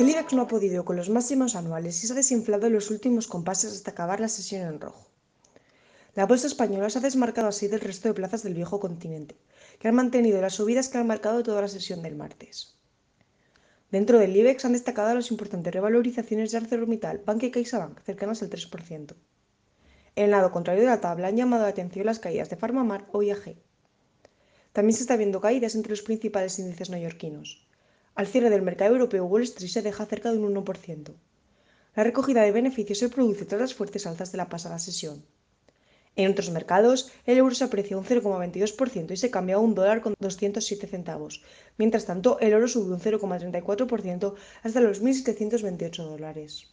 El IBEX no ha podido con los máximos anuales y se ha desinflado en los últimos compases hasta acabar la sesión en rojo. La bolsa española se ha desmarcado así del resto de plazas del viejo continente, que han mantenido las subidas que han marcado toda la sesión del martes. Dentro del IBEX han destacado las importantes revalorizaciones de ArcelorMittal, Banca y CaixaBank, cercanas al 3%. En el lado contrario de la tabla han llamado la atención las caídas de Farmamar o IAG. También se está viendo caídas entre los principales índices neoyorquinos. Al cierre del mercado europeo, Wall Street se deja cerca de un 1%. La recogida de beneficios se produce tras las fuertes alzas de la pasada sesión. En otros mercados, el euro se aprecia un 0,22% y se cambia a un dólar con 207 centavos. Mientras tanto, el oro sube un 0,34% hasta los 1.728 dólares.